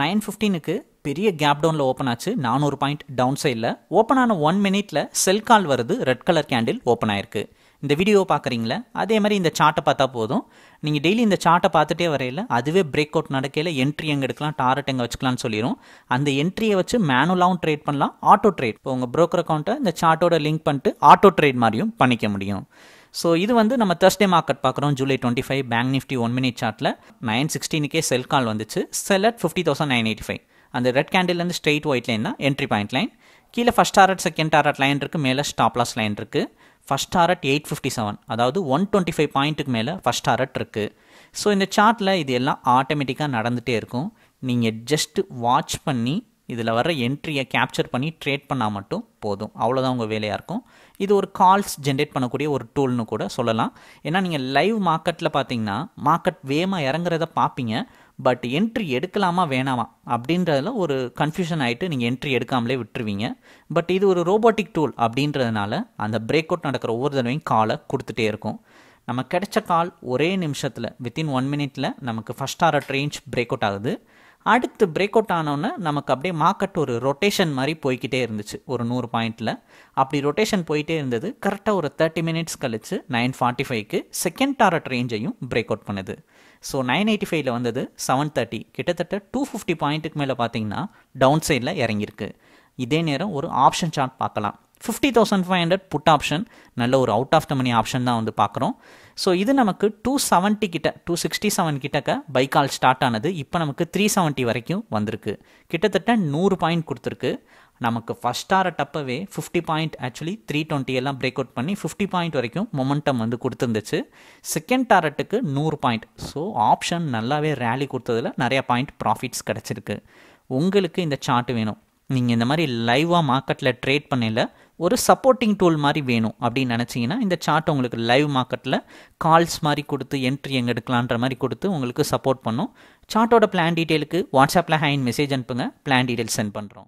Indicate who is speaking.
Speaker 1: nine ஃபிஃப்டீனுக்கு பெரிய gap டவுனில் open ஆச்சு நானூறு பாயிண்ட் டவுன் சைடில் ஓப்பன் ஆன ஒன் மினிட்டில் செல் கால் வருது ரெட் கலர் கேண்டில் ஓப்பன் ஆயிருக்கு இந்த வீடியோ பார்க்குறீங்களா அதே மாதிரி இந்த சார்ட்டை பார்த்தா போதும் நீங்கள் டெய்லி இந்த சார்ட்டை பார்த்துட்டே வரையில் அதுவே பிரேக் அவுட் நடக்கையில் என்ட்ரி எங்கே எடுக்கலாம் டாரெட் எங்கே வச்சுக்கலாம்னு சொல்லிடும் அந்த என்ட்ரியை வச்சு மேனுவலாகவும் ட்ரேட் பண்ணலாம் ஆட்டோ ட்ரேட் இப்போ உங்கள் ப்ரோக்கர் அக்கௌண்ட்டை இந்த சார்ட்டோட லிங்க் பண்ணிட்டு ஆட்டோ ட்ரேட் மாதிரியும் பண்ணிக்க முடியும் ஸோ இது வந்து நம்ம தேர்ஸ்டே மார்க்கெட் பார்க்குறோம் July twenty five bank Nifty one minute சார்ட்டில் நைன் சிக்ஸ்டீனுக்கே செல் கால் வந்துச்சு sell at fifty thousand nine eighty five அந்த ரெட் கேண்டில்லேருந்து ஸ்ட்ரெயிட் ஒயிட் லைன் தான் என்ட்ரி பாயிண்ட் லைன் கீழே first target second target line இருக்குது மேலே லாஸ் லைன் இருக்குது first target eight fifty seven அதாவது ஒன் டுவெண்ட்டி ஃபைவ் பாயிண்ட்டுக்கு மேலே ஃபஸ்ட் டாரட் இருக்குது ஸோ இந்த சார்ட்டில் இது எல்லாம் ஆட்டோமேட்டிக்காக நடந்துகிட்டே இருக்கும் நீங்கள் ஜஸ்ட் வாட்ச் பண்ணி இதில் வர என்ட்ரியை கேப்சர் பண்ணி ட்ரேட் பண்ணால் மட்டும் போதும் அவ்வளோதான் உங்கள் வேலையாக இருக்கும் இது ஒரு கால்ஸ் ஜென்ரேட் பண்ணக்கூடிய ஒரு டூல்னு கூட சொல்லலாம் ஏன்னா நீங்கள் லைவ் மார்க்கெட்டில் பார்த்தீங்கன்னா மார்க்கெட் வேகமாக இறங்குறத பார்ப்பீங்க பட் என்ட்ரி எடுக்கலாமா வேணாமா அப்படின்றதில் ஒரு கன்ஃபியூஷன் ஆகிட்டு நீங்கள் என்ட்ரி எடுக்காமலே விட்டுருவீங்க பட் இது ஒரு ரோபோட்டிக் டூல் அப்படின்றதுனால அந்த பிரேக் அவுட் நடக்கிற ஒவ்வொரு தடவையும் காலை கொடுத்துட்டே இருக்கும் நம்ம கிடைச்ச கால் ஒரே நிமிஷத்தில் வித்தின் ஒன் மினிட்டில் நமக்கு ஃபஸ்ட் ஆர்ட் ரேஞ்ச் பிரேக் அவுட் ஆகுது அடுத்து பிரேக் அவுட் ஆனோன்னே நமக்கு அப்படியே மார்க்கெட் ஒரு ரொட்டேஷன் மாதிரி போய்கிட்டே இருந்துச்சு ஒரு நூறு பாயிண்டில் அப்படி ரொட்டேஷன் போயிட்டே இருந்தது கரெக்டாக ஒரு தேர்ட்டி மினிட்ஸ் கழிச்சு நைன் ஃபார்ட்டி ஃபைவ்க்கு செகண்ட் டாரட் ரேஞ்சையும் பிரேக் அவுட் பண்ணுது ஸோ நைன் எயிட்டி ஃபைவ்ல வந்தது செவன் தேர்ட்டி கிட்டத்தட்ட டூ ஃபிஃப்டி பாயிண்ட்டுக்கு மேலே பார்த்தீங்கன்னா டவுன் சைடில் இறங்கியிருக்கு இதே நேரம் ஒரு ஆப்ஷன் சார்ட் பார்க்கலாம் fifty thousand five hundred put option நல்ல ஒரு out of the money option தான் வந்து பார்க்குறோம் ஸோ இது நமக்கு டூ செவன்ட்டி கிட்ட டூ சிக்ஸ்டி செவன் கிட்டக்க பைக்கால் ஸ்டார்ட் ஆனது இப்போ நமக்கு த்ரீ செவன்ட்டி வரைக்கும் வந்திருக்கு கிட்டத்தட்ட நூறு பாயிண்ட் கொடுத்துருக்கு நமக்கு ஃபஸ்ட் ஆர டப்பவே fifty point actually three twenty எல்லாம் பிரேக் அவுட் பண்ணி ஃபிஃப்டி பாயிண்ட் வரைக்கும் மொமெண்டம் வந்து கொடுத்துருந்துச்சு செகண்ட் டாரட்டுக்கு நூறு பாயிண்ட் ஸோ ஆப்ஷன் நல்லாவே ரேலி கொடுத்ததில் நிறையா பாயிண்ட் ப்ராஃபிட்ஸ் கிடச்சிருக்கு உங்களுக்கு இந்த சார்ட் வேணும் நீங்கள் இந்த மாதிரி லைவாக மார்க்கெட்டில் ட்ரேட் பண்ணல ஒரு சப்போர்ட்டிங் டூல் மாதிரி வேணும் அப்படின்னு நினச்சிங்கன்னா இந்த சார்ட் உங்களுக்கு லைவ் மார்க்கெட்டில் கால்ஸ் மாதிரி கொடுத்து என்ட்ரி எங்கே எடுக்கலான்ற மாதிரி கொடுத்து உங்களுக்கு சப்போர்ட் பண்ணும் சார்ட்டோட பிளான் டீட்டெயிலுக்கு வாட்ஸ்அப்பில் ஹேண்ட் மெசேஜ் அனுப்புங்க பிளான் டீட்டெயில் சென்ட் பண்ணுறோம்